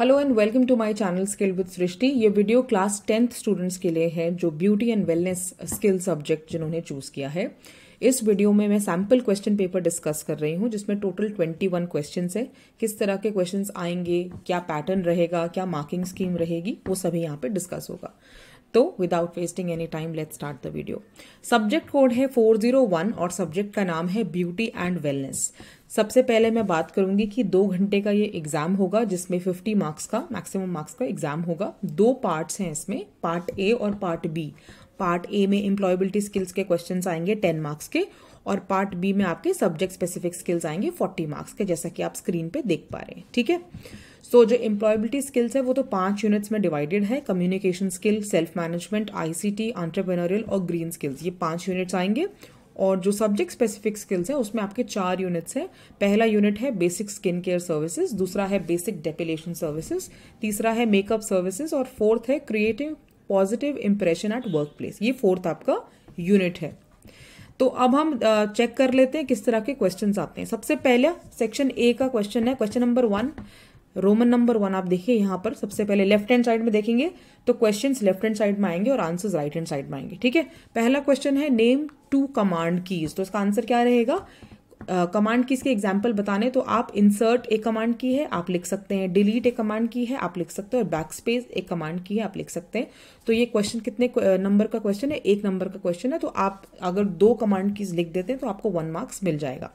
Hello and welcome to my channel skill with Srishti ये video class tenth students के लिए है जो beauty and wellness skill subject जिन्होंने चूज किया है इस वीडियो में मैं सैम्पल क्वेश्चन पेपर डिस्कस कर रही हूँ जिसमें टोटल ट्वेंटी वन क्वेश्चन है किस तरह के क्वेश्चन आएंगे क्या पैटर्न रहेगा क्या मार्किंग स्कीम रहेगी वो सभी यहाँ पे डिस्कस होगा तो without wasting any time let start the video subject code है 401 और सब्जेक्ट का नाम है ब्यूटी एंड वेलनेस सबसे पहले मैं बात करूंगी कि दो घंटे का ये एग्जाम होगा जिसमें फिफ्टी मार्क्स का मैक्सिमम मार्क्स का एग्जाम होगा दो पार्ट्स हैं इसमें पार्ट ए और पार्ट बी पार्ट ए में इम्प्लॉयबिलिटी स्किल्स के क्वेश्चन आएंगे टेन मार्क्स के और पार्ट बी में आपके सब्जेक्ट स्पेसिफिक स्किल्स आएंगे फोर्टी मार्क्स के जैसा कि आप स्क्रीन पे देख पा रहे हैं ठीक है सो so, जो इम्प्लॉयबिलिटी स्किल्स है वो तो पांच यूनिट्स में डिवाइडेड है communication skill self management ICT entrepreneurial और ग्रीन स्किल्स ये पांच यूनिट्स आएंगे और जो सब्जेक्ट स्पेसिफिक स्किल्स है उसमें आपके चार यूनिट्स हैं पहला यूनिट है बेसिक स्किन केयर सर्विसेज दूसरा है बेसिक डेपिलेशन सर्विसेज तीसरा है मेकअप सर्विसेज और फोर्थ है creative positive impression at workplace ये फोर्थ आपका यूनिट है तो अब हम चेक कर लेते हैं किस तरह के क्वेश्चन आते हैं सबसे पहला सेक्शन ए का क्वेश्चन है question number one Roman number one आप देखिए यहां पर सबसे पहले लेफ्ट हैंड साइड में देखेंगे तो क्वेश्चंस लेफ्ट हैंड साइड में आएंगे और आंसर्स राइट हैंड साइड में आएंगे ठीक है पहला क्वेश्चन है नेम टू कमांड कीज तो इसका आंसर क्या रहेगा कमांड कीज की इसके एग्जाम्पल बताने तो आप इंसर्ट एक कमांड की है आप लिख सकते हैं डिलीट एक कमांड की है आप लिख सकते हैं और बैक स्पेस एक कमांड की है आप लिख सकते हैं तो ये क्वेश्चन कितने नंबर का क्वेश्चन है एक नंबर का क्वेश्चन है तो आप अगर दो कमांड कीज लिख देते हैं तो आपको वन मार्क्स मिल जाएगा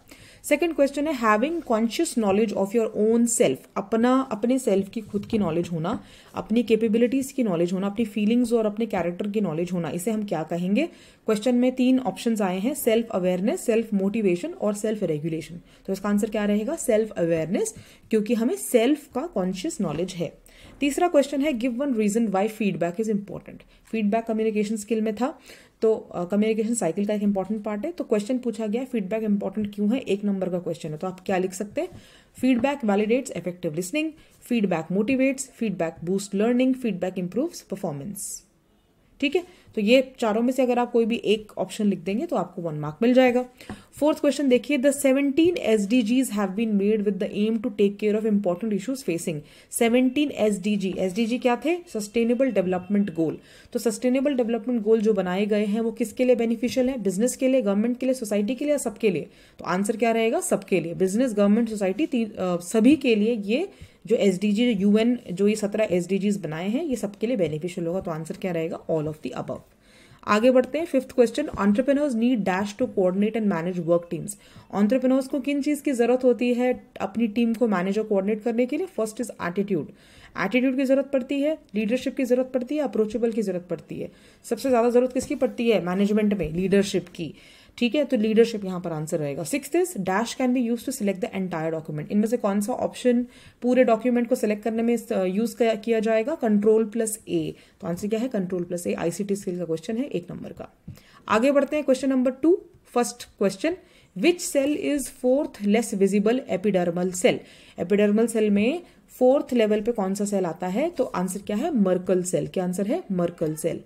सेकेंड क्वेश्चन है having conscious knowledge of your own self अपना अपने सेल्फ की खुद की नॉलेज होना अपनी कैपेबिलिटीज की नॉलेज होना अपनी फीलिंग्स और अपने कैरेक्टर की नॉलेज होना इसे हम क्या कहेंगे क्वेश्चन में तीन ऑप्शन आए हैं सेल्फ अवेयरनेस सेल्फ मोटिवेशन और सेल्फ रेगुलेशन तो इसका आंसर क्या रहेगा सेल्फ अवेयरनेस क्योंकि हमें सेल्फ का कॉन्शियस नॉलेज है तीसरा क्वेश्चन है give one reason why feedback is important feedback communication skill में था तो कम्युनिकेशन uh, साइकिल का एक इंपॉर्टेंट पार्ट है तो क्वेश्चन पूछा गया फीडबैक इंपॉर्टेंट क्यों है एक नंबर का क्वेश्चन है तो आप क्या लिख सकते हैं feedback validates effective listening feedback motivates feedback boost learning feedback improves performance ठीक है तो ये चारों में से अगर आप कोई भी एक ऑप्शन लिख देंगे तो आपको वन मार्क मिल जाएगा फोर्थ क्वेश्चन देखिए the seventeen S D Gs have been made with the aim to take care of important issues facing seventeen S D G S D G क्या थे सस्टेनेबल डेवलपमेंट गोल तो sustainable development goal जो बनाए गए हैं वो किसके लिए बेनिफिशियल है बिजनेस के लिए गवर्नमेंट के लिए सोसाइटी के लिए या सबके लिए तो आंसर क्या रहेगा सबके लिए बिजनेस गवर्नमेंट सोसाइटी सभी के लिए ये जो S D G U N जो ये सत्रह एस डी जीज बनाए हैं ये सबके लिए बेनिफिशियल होगा तो आंसर क्या रहेगा ऑल ऑफ दी अबव आगे बढ़ते हैं fifth question entrepreneurs need dash to coordinate and manage work teams entrepreneurs को किन चीज़ की जरूरत होती है अपनी टीम को मैनेज और कोऑर्डिनेट करने के लिए फर्स्ट इज एटीट्यूड एटीट्यूड की जरूरत पड़ती है लीडरशिप की जरूरत पड़ती है अप्रोचेबल की जरूरत पड़ती है सबसे ज़्यादा जरूरत किसकी पड़ती है मैनेजमेंट में लीडरशिप की ठीक है तो लीडरशिप यहां पर आंसर रहेगा six is dash can be use to select the entire document इनमें से कौन सा ऑप्शन पूरे डॉक्यूमेंट को सिलेक्ट करने में uh, यूज किया जाएगा कंट्रोल प्लस ए तो आंसर क्या है control plus A ICT skill का क्वेश्चन है एक नंबर का आगे बढ़ते हैं question number two first question which cell is fourth less visible epidermal cell epidermal cell में फोर्थ लेवल पे कौन सा सेल आता है तो आंसर क्या है मर्कल सेल क्या आंसर है मर्कल सेल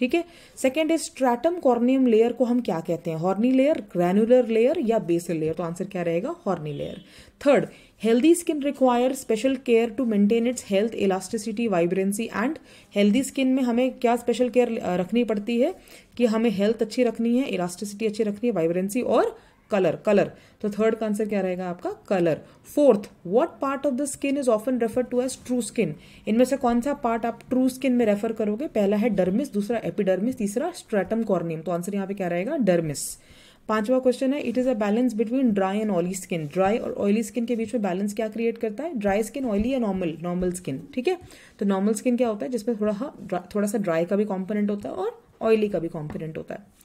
ठीक है second is stratum corneum layer को हम क्या कहते हैं हॉर्नी लेयर ग्रेनुलर लेयर या बेसल लेयर तो आंसर क्या रहेगा horny layer third healthy skin require special care to maintain its health elasticity vibrancy and healthy skin में हमें क्या स्पेशल केयर रखनी पड़ती है कि हमें हेल्थ अच्छी रखनी है इलास्टिसिटी अच्छी रखनी है वाइब्रेंसी और कलर कलर तो थर्ड का आंसर क्या रहेगा आपका colour fourth what part of the skin is often refer to as true skin इनमें से कौन सा पार्ट आप ट्रू स्किन में रेफर करोगे पहला है डर्मिस दूसरा एपिडर्मिस तीसरा स्ट्रेटम कॉर्नियम तो आंसर यहाँ पे क्या रहेगा डर्मिस पांचवा क्वेश्चन है it is a balance between dry and oily skin dry और ऑयली स्किन के बीच में बैलेंस क्या क्रिएट करता है ड्राई स्किन ऑयली या नॉर्मल नॉर्मल स्किन ठीक है तो नॉर्मल स्किन क्या होता है जिसमें थोड़ा थोड़ा सा ड्राई का भी कॉम्पोनेंट होता है और ऑयली का भी कॉम्पोनेंट होता है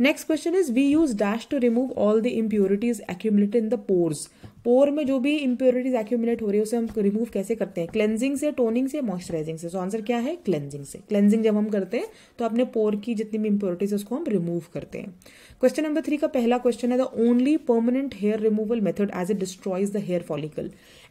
next question is we use dash to remove all the impurities accumulate in the pores pore में जो भी इम्प्योरिटीज एक्यूमुलेट हो रही है उसे हम रिमूव कैसे करते हैं क्लेंजिंग से टोनिंग से मॉइस्चराइजिंग से सो so आंसर क्या है क्लेंजिंग से क्लेंजिंग जब हम करते हैं तो अपने पोर की जितनी भी इम्प्योरिटीज है उसको हम रिमूव करते हैं क्वेश्चन नंबर थ्री का पहला क्वेश्चन है the only permanent hair removal method as it destroys the hair follicle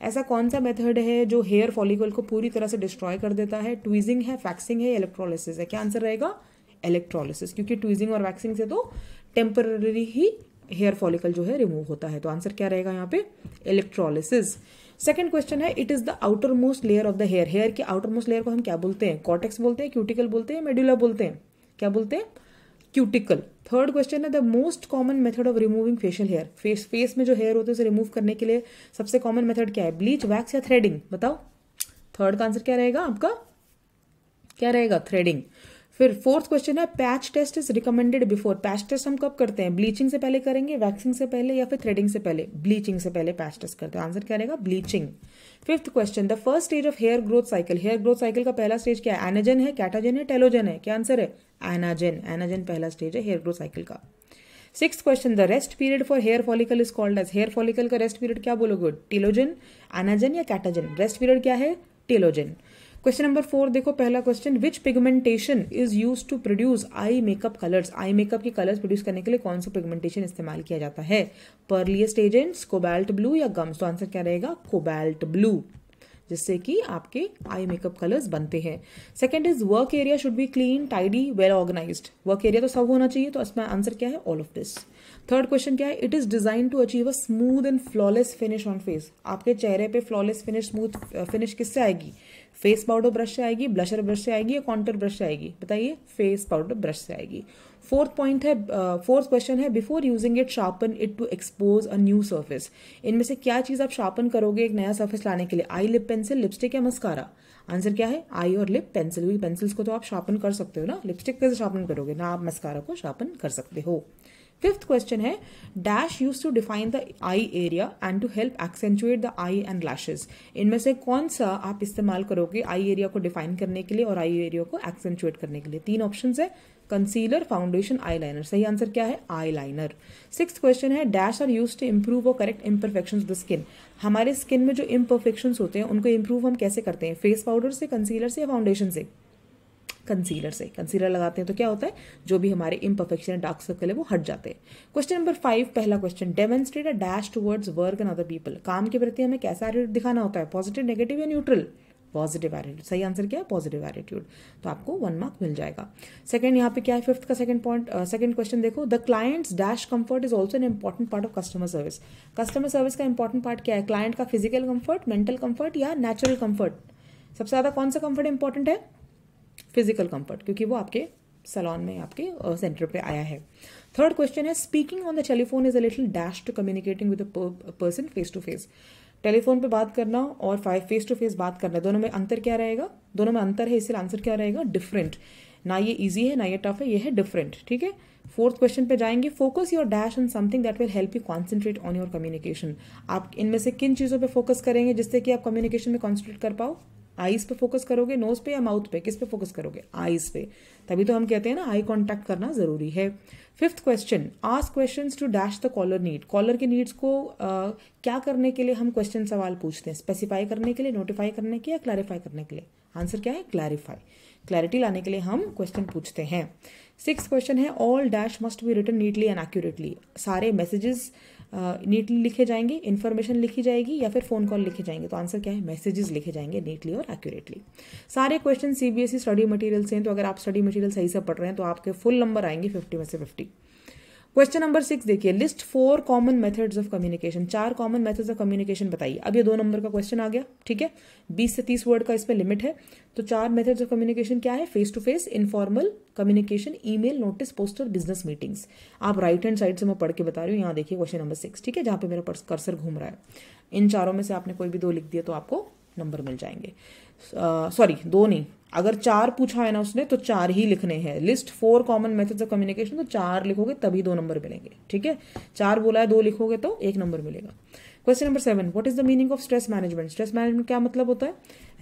ऐसा कौन सा मेथड है जो हेयर फॉलिकल को पूरी तरह से डिस्ट्रॉय कर देता है ट्वीजिंग है फैक्सिंग है इलेक्ट्रोलिसिस है क्या आंसर रहेगा इलेक्ट्रोलिसिस क्योंकि ट्वीजिंग और वैक्सिंग से तो टेम्पररी ही हेयर फॉलिकल जो है रिमूव होता है तो आंसर क्या रहेगा यहाँ पे इलेक्ट्रोलिसिस सेकेंड क्वेश्चन है it is the outer most layer of the hair hair के आउटर मोस्ट लेयर को हम क्या बोलते हैं कॉटेक्स बोलते हैं क्यूटिकल बोलते हैं मेड्यूला बोलते हैं क्या बोलते हैं क्यूटिकल थर्ड क्वेश्चन है the most common method of removing facial hair face face में जो हेयर होते हैं उसे रिमूव करने के लिए सबसे कॉमन मेथड क्या है ब्लीच वैक्स या थ्रेडिंग बताओ थर्ड का आंसर क्या रहेगा आपका क्या रहेगा थ्रेडिंग फिर फोर्थ क्वेश्चन है patch test is recommended before patch test हम कब करते हैं ब्लीचिंग से पहले करेंगे वैक्सिंग से पहले या फिर थ्रेडिंग से पहले ब्लीचिंग से पहले पैच टेस्ट करते हैं आंसर क्या रहेगा bleaching fifth question the first stage of hair growth cycle hair growth cycle का पहला स्टेज क्या है एनाजन है कैटाजन है टेलोजन है क्या आंसर है एनाजन एनाजन पहला स्टेज है हेयर ग्रोथ साइकिल का six question the rest period for hair follicle is called as hair follicle का रेस्ट पीरियड क्या बोलोगे टिलोजन एनाजन या कैटाजन रेस्ट पीरियड क्या है टेलोजन क्वेश्चन नंबर फोर देखो पहला क्वेश्चन which pigmentation is use to produce eye makeup colours eye makeup के कलर्स प्रोड्यूस करने के लिए कौन सा पिगमेंटेशन इस्तेमाल किया जाता है पर्लिएस्ट एजेंट्स कोबाल्ट ब्लू या गम्स तो आंसर क्या रहेगा कोबाल्ट ब्लू जिससे कि आपके आई मेकअप कलर्स बनते हैं second is work area should be clean tidy well organise work area तो सब होना चाहिए तो इसमें आंसर क्या है all of this third question क्या है it is design to achieve a smooth and flawless finish on face आपके चेहरे पे फ्लॉलेस फिनिश स्मूथ फिनिश किससे आएगी फेस पाउडर ब्रश से आएगी ब्लशर ब्रश से आएगी या कॉन्टर ब्रश से आएगी बताइए फेस पाउडर ब्रश से आएगी फोर्थ पॉइंट है फोर्थ uh, क्वेश्चन है before using it sharpen it to expose a new surface इनमें से क्या चीज़ आप शार्पन करोगे एक नया सर्फेस लाने के लिए आई लिप पेंसिल लिपस्टिक या मस्कारा आंसर क्या है आई और लिप पेंसिल पेंसिल्स को तो आप शार्पन कर सकते हो ना लिपस्टिक कैसे शार्पन करोगे ना आप मस्कारा को शार्पन कर सकते हो फिफ्थ क्वेश्चन है dash use to define the eye area and to help accentuate the eye and lashes इनमें से कौन सा आप इस्तेमाल करोगे आई एरिया को डिफाइन करने के लिए और आई एरिया को एक्सेंचुएट करने के लिए तीन ऑप्शन है कंसीलर फाउंडेशन आई लाइनर सही आंसर क्या है आई लाइनर सिक्स क्वेश्चन है dash are use to improve और करेक्ट इम्परफेक्शन द स्किन हमारे स्किन में जो इम्परफेक्शन होते हैं उनको इम्प्रूव हम कैसे करते हैं फेस पाउडर से कंसीलर से या फाउंडेशन से कंसीलर से कंसीलर लगाते हैं तो क्या होता है जो भी हमारे इम्परफेक्शन डार्क सर्कल है वो हट जाते हैं क्वेश्चन नंबर फाइव पहला question demonstrate a dash towards work and other people काम के प्रति हमें कैसा एटीट्यूड दिखाना होता है पॉजिटिव नेगेटिव या न्यूट्रल पॉजिटिव एटीट्यूड सही आंसर क्या है पॉजिटिव एटीट्यूड तो आपको वन मार्क मिल जाएगा सेकंड यहाँ पे क्या है फिफ्थ का सेकंड पॉइंट सेकंड क्वेश्चन देखो the clients dash comfort is also an important part of customer service customer service का इंपॉर्टेंट पार्ट क्या है क्लाइंट का फिजिकल कंफर्ट मेंटल कंफर्ट या नेचुरल कंफर्ट सबसे ज़्यादा कौन सा कंफर्ट इंपॉर्टेंट है फिजिकल कंफर्ट क्योंकि वो आपके सलोन में आपके सेंटर पे आया है थर्ड क्वेश्चन है speaking on the telephone is a little dash to communicating with person face to face telephone पे बात करना और फेस टू फेस बात करना दोनों में अंतर क्या रहेगा दोनों में अंतर है इसलिए आंसर क्या रहेगा डिफरेंट ना ये इजी है ना ये टफ है ये है डिफरेंट ठीक है फोर्थ क्वेश्चन पे जाएंगे focus your dash on something that will help you concentrate on your communication आप इनमें से किन चीज़ों पे फोकस करेंगे जिससे कि आप कम्युनिकेशन में कॉन्सेंट्रेट कर पाओ आईज पे फोकस करोगे नोज पे या माउथ पे किस पे फोकस करोगे आईज पे तभी तो हम कहते हैं ना आई कॉन्टेक्ट करना जरूरी है fifth question ask question to dash the caller need caller के नीड्स को uh, क्या करने के लिए हम क्वेश्चन सवाल पूछते हैं स्पेसिफाई करने के लिए नोटिफाई करने के लिए या क्लैरिफाई करने के लिए आंसर क्या है क्लैरिफाई क्लैरिटी लाने के लिए हम क्वेश्चन पूछते हैं सिक्स क्वेश्चन है all dash must be return neatly and accurately सारे मैसेजेस नीटली लिखे जाएंगे इन्फॉर्मेशन लिखी जाएगी या फिर फ़ोन कॉल लिखे जाएंगे तो आंसर क्या है मैसेजेस लिखे जाएंगे नीटली और एक्यूरेटली सारे क्वेश्चन सीबीएसई स्टडी मटेरियल से हैं तो अगर आप स्टडी मटेरियल सही से पढ़ रहे हैं तो आपके फुल नंबर आएंगे फिफ्टी में से फिफ्टी क्वेश्चन नंबर सिक्स देखिए list four common methods of communication चार कॉमन मेथड्स ऑफ कम्युनिकेशन बताइए अब ये दो नंबर का क्वेश्चन आ गया ठीक है बीस से तीस वर्ड का इसमें लिमिट है तो चार मेथड्स ऑफ कम्युनिकेशन क्या है face to face informal communication email notice poster business meetings आप राइट हैंड साइड से मैं पढ़ के बता रही हूँ यहाँ देखिए क्वेश्चन नंबर सिक्स ठीक है जहां पे मेरा कर्सर घूम रहा है इन चारों में से आपने कोई भी दो लिख दिया तो आपको नंबर मिल जाएंगे सॉरी uh, दो नहीं अगर चार पूछा है ना उसने तो चार ही लिखने हैं list four common methods of communication तो चार लिखोगे तभी दो नंबर मिलेंगे ठीक है चार बोला है दो लिखोगे तो एक नंबर मिलेगा question number seven what is the meaning of stress management stress management क्या मतलब होता है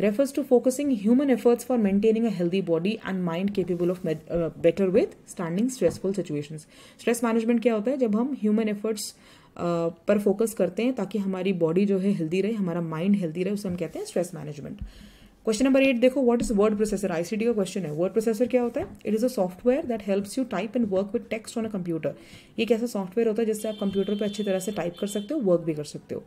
refers to focusing human efforts for maintaining a healthy body and mind capable of better withstanding stressful situation stress management क्या होता है जब हम human efforts uh, पर फोकस करते हैं ताकि हमारी बॉडी जो है हेल्दी रहे हमारा माइंड हेल्दी रहे उसे हम कहते हैं stress management question number eight देखो what is word processor ICT का क्वेश्चन है वर्ड प्रोसेसर क्या होता है it is a software that helps you type and work with text on a computer ये कैसा सॉफ्टवेयर होता है जिससे आप कंप्यूटर पर अच्छी तरह से टाइप कर सकते हो वर्क भी कर सकते हो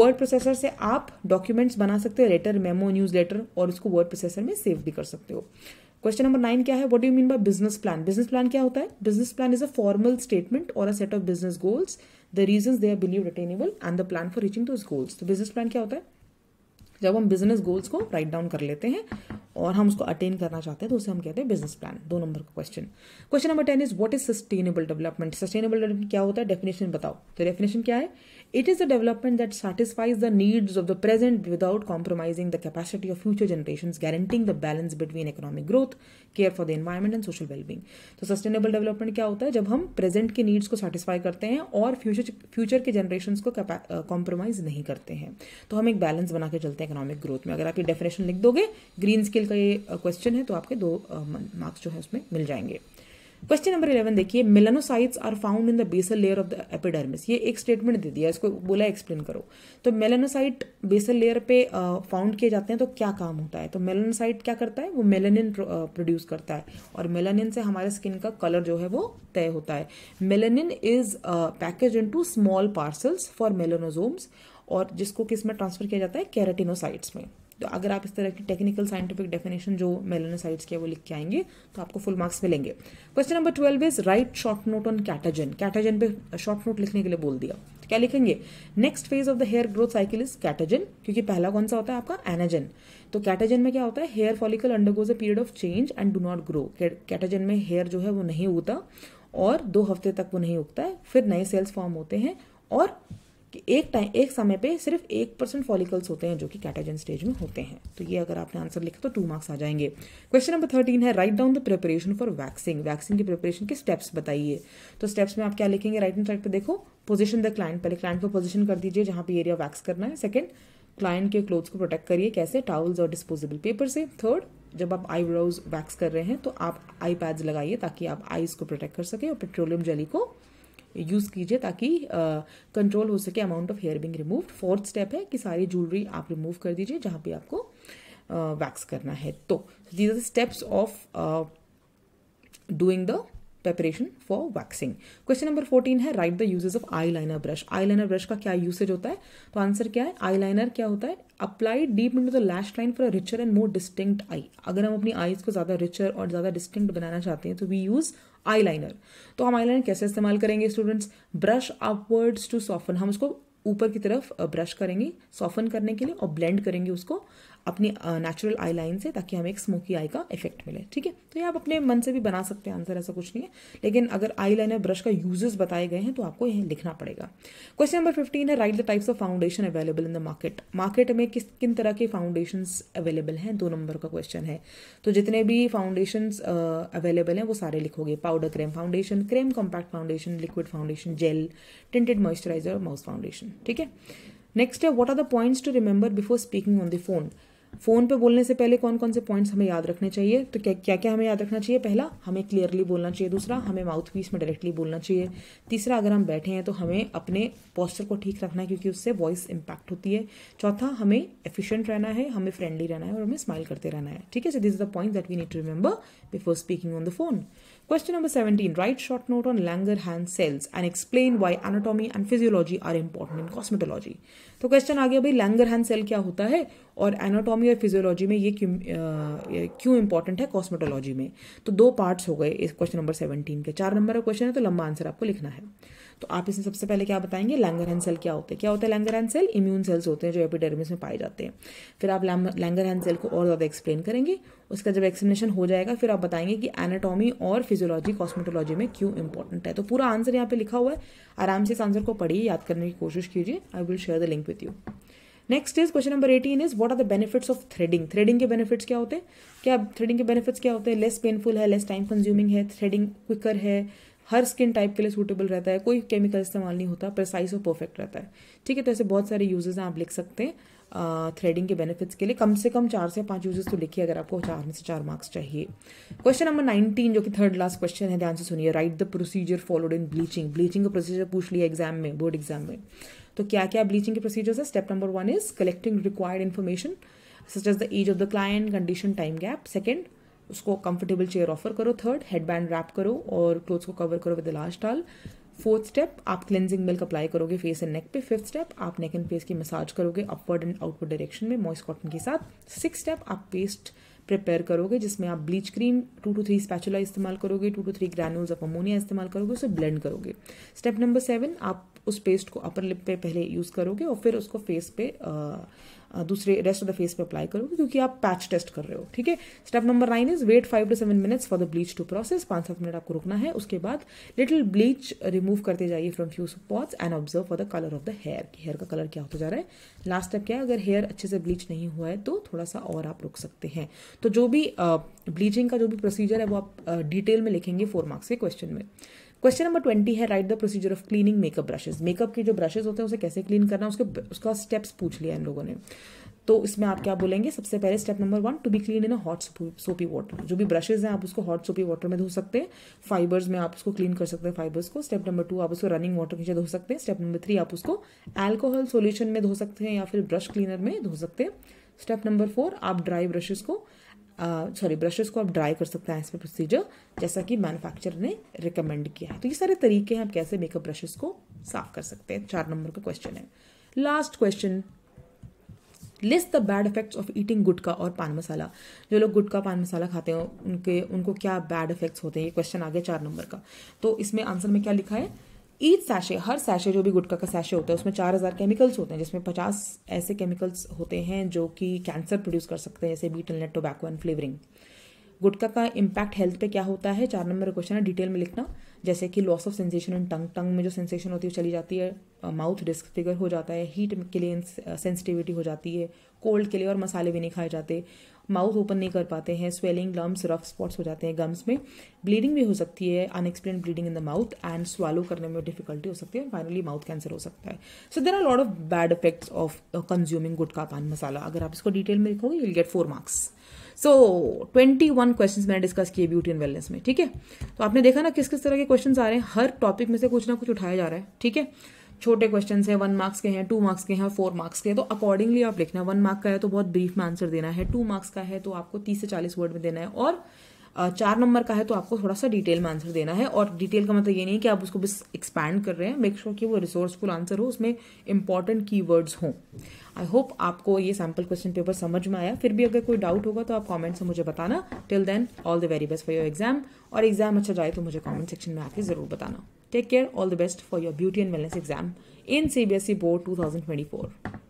वर्ड प्रोसेसर से आप डॉक्यूमेंट्स बना सकते हो लेटर मेमो न्यूज लेटर और उसको वर्ड प्रोसेसर में सेव भी कर सकते हो क्वेश्चन नंबर नाइन क्या है what you mean by business plan business plan क्या होता है business plan is a formal statement और a set of business goals the reason they are believe attainable and the plan for reaching those goals तो business plan क्या होता है जब हम बिजनेस गोल्स को राइट डाउन कर लेते हैं और हम उसको अटेन करना चाहते हैं तो उसे हम कहते हैं बिजनेस प्लान दो नंबर का question question number ten is what is sustainable development sustainable development क्या होता है डेफिनेशन बताओ तो डेफिनेशन क्या है It is a development that satisfies the needs of the present without compromising the capacity of future generations, guaranteeing the balance between economic growth, care for the environment and social well-being. so sustainable तो sustainable development क्या होता है जब हम present के needs को satisfy करते future और फ्यूचर फ्यूचर के uh, compromise nahi karte hain to hum ek balance balance बना के चलते हैं इकोनॉमिक ग्रोथ में अगर आप ये डेफिनेशन लिख दोगे ग्रीन स्किल का question hai to aapke do uh, marks jo hai usme mil jayenge question number eleven देखिए melanocytes are found in the basal layer of the epidermis ये एक स्टेटमेंट दे दिया इसको बोला एक्सप्लेन करो तो मेलानोसाइट बेसल लेयर पे फाउंड किए जाते हैं तो क्या काम होता है तो मेलानोसाइट क्या करता है वो मेलानिन प्रोड्यूस करता है और मेलानिन से हमारे स्किन का कलर जो है वो तय होता है melanin is package into small parcels for melanosomes और जिसको किस में ट्रांसफर किया जाता है कैरेटिनोसाइट्स में तो अगर आप इस तरह की टेक्निकल साइंटिफिक डेफिनेशन जो मेलेनोसाइट्स के वो लिख के आएंगे तो आपको फुल मार्क्स मिलेंगे question number twelve is write short note on catagen catagen पे शॉर्ट नोट लिखने के लिए बोल दिया तो क्या लिखेंगे next phase of the hair growth cycle is catagen क्योंकि पहला कौन सा होता है आपका एनाजन तो कैटाजन में क्या होता है hair follicle undergoes a period of change and do not grow catagen में हेयर जो है वो नहीं उगता और दो हफ्ते तक वो नहीं उगता है फिर नए सेल्स फॉर्म होते हैं और कि एक टाइम एक समय पे सिर्फ एक परसेंट फॉलिकल्स होते हैं जो कि कैटाजन स्टेज में होते हैं तो ये अगर आपने आंसर लिखा तो टू मार्क्स आ जाएंगे क्वेश्चन नंबर थर्टीन है write down the preparation for waxing waxing की प्रिपरेशन के स्टेप्स बताइए तो स्टेप्स में आप क्या लिखेंगे राइट एंड साइड पर देखो पोजिशन द क्लाइंट पहले क्लाइंट को पोजिशन कर दीजिए जहां पर एरिया वैक्स करना है सेकेंड क्लाइंट के क्लोथ्स को प्रोटेक्ट करिए कैसे टावल्स और डिस्पोजेबल पेपर से थर्ड जब आप आईब्रोज वैक्स कर रहे हैं तो आप आई पैड्स लगाइए ताकि आप आईज को प्रोटेक्ट कर सके और पेट्रोलियम जेली को यूज़ कीजिए ताकि कंट्रोल हो सके amount of hair being remove fourth step है कि सारी ज्वेलरी आप रिमूव कर दीजिए जहाँ पे आपको वैक्स करना है तो these are steps of doing the preparation for waxing question number fourteen है write the usages of eye liner brush eye liner brush का क्या यूसेज होता है तो आंसर क्या है आई लाइनर क्या होता है apply deep into the lash line for richer and more distinct eye अगर हम अपनी आईज को ज़्यादा रिचर और ज़्यादा डिस्टिंक्ट बनाना चाहते हैं तो वी यूज़ आईलाइनर तो हम आईलाइनर कैसे इस्तेमाल करेंगे students brush upwards to soften हम उसको ऊपर की तरफ ब्रश करेंगे सॉफन करने के लिए और ब्लेंड करेंगे उसको अपनी नेचुरल आई लाइन से ताकि हमें एक स्मोकी आई का इफेक्ट मिले ठीक है तो ये आप अपने मन से भी बना सकते हैं आंसर ऐसा कुछ नहीं है लेकिन अगर आई लाइनर ब्रश का यूजेस बताए गए हैं तो आपको यह लिखना पड़ेगा क्वेश्चन नंबर फिफ्टीन है write the types of foundation available in the market market में किस किन तरह के फाउंडेशन अवेलेबल हैं दो नंबर का क्वेश्चन है तो जितने भी फाउंडेशन अवेलेबल हैं वो सारे लिखोगे powder cream foundation cream compact foundation liquid foundation gel tinted moisturiser mousse foundation ठीक है नेक्स्ट है what are the points to remember before speaking on the phone phone पे बोलने से पहले कौन कौन से पॉइंट्स हमें याद रखने चाहिए तो क्या क्या क्या हमें याद रखना चाहिए पहला हमें क्लियरली बोलना चाहिए दूसरा हमें माउथ पीस में डायरेक्टली बोलना चाहिए तीसरा अगर हम बैठे हैं तो हमें अपने पोस्चर को ठीक रखना है क्योंकि उससे वॉइस इंपैक्ट होती है चौथा हमें एफिशिएंट रहना है हमें फ्रेंडली रहना है और हमें स्माइल करते रहना है ठीक है so this is the point that we need to remember before speaking on the phone Question number 17. Write short note on Langerhans cells and explain why anatomy and physiology are important in cosmetology. तो question आ गया भाई Langerhans cell क्या होता है और anatomy और physiology में ये क्यों क्यों इंपॉर्टेंट है कॉस्मेटोलॉजी में तो दो पार्ट्स हो गए इस क्वेश्चन नंबर 17 के चार नंबर का क्वेश्चन है तो लंबा आंसर आपको लिखना है तो आप इसमें सबसे पहले क्या बताएंगे लैंगरहैंड सेल क्या होते हैं क्या होता है लैंगरहैंड सेल इम्यून सेल्स होते हैं जो एपिडर्मिस में पाए जाते हैं फिर आप लैंगरहैंड सेल को और ज़्यादा एक्सप्लेन करेंगे उसका जब एक्सप्लेनेशन हो जाएगा फिर आप बताएंगे कि एनाटॉमी और फिजियोलॉजी कॉस्मेटोलॉजी में क्यों इंपॉर्टेंट है तो पूरा आंसर यहाँ पे लिखा हुआ है आराम से इस आंसर को पढ़िए याद करने की कोशिश कीजिए I will share the link with you next is question number eighteen is what are the benefits of threading threading के बेनिफिट्स क्या होते हैं क्या थ्रेडिंग के बेनिफिट्स क्या होते हैं लेस पेनफुल है लेस टाइम कंज्यूमिंग है थ्रेडिंग क्विकर है हर स्किन टाइप के लिए सूटेबल रहता है कोई केमिकल इस्तेमाल नहीं होता प्रिसाइज और परफेक्ट रहता है ठीक है तो ऐसे बहुत सारे यूजेस हैं आप लिख सकते हैं थ्रेडिंग के बेनिफिट्स के लिए कम से कम चार से पांच यूजेस तो लिखिए अगर आपको चार में से चार मार्क्स चाहिए क्वेश्चन नंबर नाइनटीन जो कि थर्ड लास्ट क्वेश्चन है ध्यान से सुनिए write the procedure followed in bleaching bleaching का प्रोसीजर पूछ लिया एग्जाम में बोर्ड एग्जाम में तो क्या क्या ब्लीचिंग के प्रोसीजर्स है step number one is collecting required information such as the age of the client condition time gap second उसको कंफर्टेबल चेयर ऑफर करो थर्ड हेड बैंड रैप करो और क्लोथ्स को कवर करो with last towel fourth step आप cleansing milk apply करोगे face and neck पे fifth step आप नेक एंड फेस की मसाज करोगे अपवर्ड एंड आउटवर्ड डायरेक्शन में मॉइस्ट कॉटन के साथ सिक्स स्टेप आप पेस्ट प्रिपेयर करोगे जिसमें आप bleach cream two two three spatula इस्तेमाल करोगे two two three granules of ammonia इस्तेमाल करोगे उसे ब्लेंड करोगे स्टेप नंबर सेवन आप उस पेस्ट को अपर लिप पे पहले यूज़ करोगे और फिर उसको फेस पे आ, दूसरे रेस्ट ऑफ द फेस पे अप्लाई करोगे क्योंकि आप पैच टेस्ट कर रहे हो ठीक है step number nine is wait five to seven minutes for the bleach to process पांच सात मिनट आपको रुकना है उसके बाद लिटिल ब्लीच रिमूव करते जाइए from few spots and observe for the colour of the hair hair का कलर क्या होता जा रहा है लास्ट स्टेप क्या है अगर हेयर अच्छे से ब्लीच नहीं हुआ है तो थोड़ा सा और आप रुक सकते हैं तो जो भी ब्लीचिंग uh, का जो भी प्रोसीजर है वो आप डिटेल uh, में लिखेंगे फोर मार्क्स के क्वेश्चन में क्वेश्चन नंबर ट्वेंटी है write the procedure of cleaning makeup brushes makeup के जो ब्रशेज होते हैं उसे कैसे क्लीन करना उसके उसका स्टेप्स पूछ लिया इन लोगों ने तो इसमें आप क्या बोलेंगे सबसे पहले step number one to be clean in a hot soapy water जो भी ब्रशेज हैं आप उसको हॉट सोपी वाटर में धो सकते हैं फाइबर्स में आप उसको क्लीन कर सकते हैं फाइबर्स को स्टेप नंबर टू आप उसको रनिंग वाटर नीचे धो सकते हैं स्टेप नंबर थ्री आप उसको एल्कोहल सोल्यूशन में धो सकते हैं या फिर ब्रश क्लीनर में धो सकते हैं स्टेप नंबर फोर आप ड्राई ब्रशेज को सॉरी ब्रशेस को आप ड्राई कर सकते हैं इस पर प्रोसीजर जैसा कि मैन्युफैक्चरर ने रिकमेंड किया है तो ये सारे तरीके हैं आप कैसे मेकअप ब्रशेस को साफ कर सकते हैं चार नंबर का क्वेश्चन है last question list the bad effects of eating gutka और पान मसाला जो लोग गुटका पान मसाला खाते हैं उनके उनको क्या बैड इफेक्ट्स होते हैं ये क्वेश्चन आ गया चार नंबर का तो इसमें आंसर में क्या लिखा है ईच सैशे हर सैशे जो भी गुटखा का सैशे होता है उसमें चार हज़ार केमिकल्स होते हैं जिसमें पचास ऐसे केमिकल्स होते हैं जो कि कैंसर प्रोड्यूस कर सकते हैं जैसे betel nut tobacco and flavouring gutka का इम्पैक्ट हेल्थ पे क्या होता है चार नंबर क्वेश्चन है डिटेल में लिखना जैसे कि loss of sensation in tongue tongue में जो सेंसेशन होती है चली जाती है माउथ डिस्क फिगर हो जाता है हीट के लिए सेंसिटिविटी हो जाती है कोल्ड के लिए और मसाले भी नहीं खाए जाते माउथ ओपन नहीं कर पाते हैं स्वेलिंग लम्स रफ स्पॉट्स हो जाते हैं गम्स में ब्लीडिंग भी हो सकती है unexplained bleeding in the mouth and swallow करने में डिफिकल्टी हो सकती है फाइनली माउथ कैंसर हो सकता है so there are lot of bad effects of consuming gutka pan masala अगर आप इसको डिटेल में लिखोगे will get four marks so twenty one question मैंने डिस्कस किए ब्यूटी एंड वेलनेस में ठीक है तो आपने देखा ना किस किस तरह के क्वेश्चन आ रहे हैं हर टॉपिक में से कुछ ना कुछ उठाया जा रहा है ठीक है छोटे क्वेश्चन है वन मार्क्स के हैं टू मार्क्स के हैं फोर मार्क्स के हैं तो अकॉर्डिंगली आप लिखना है वन मार्क का है तो बहुत ब्रीफ में आंसर देना है टू मार्क्स का है तो आपको तीस से चालीस वर्ड में देना है और चार नंबर का है तो आपको थोड़ा सा डिटेल में आंसर देना है और डिटेल का मतलब ये नहीं कि आप उसको बस एक्सपैंड कर रहे हैं मेक श्योर sure कि वो रिसोर्सफुल आंसर हो उसमें इंपॉर्टेंट की वर्ड्स हों आई होप आपको ये सैम्पल क्वेश्चन पेपर समझ में आया फिर भी अगर कोई डाउट होगा तो आप कॉमेंट से मुझे बताना till then all the very best for your exam और एग्जाम अच्छा जाए तो मुझे कॉमेंट सेक्शन में आके जरूर बताना take care all the best for your beauty and wellness exam in C B S E board two thousand twenty four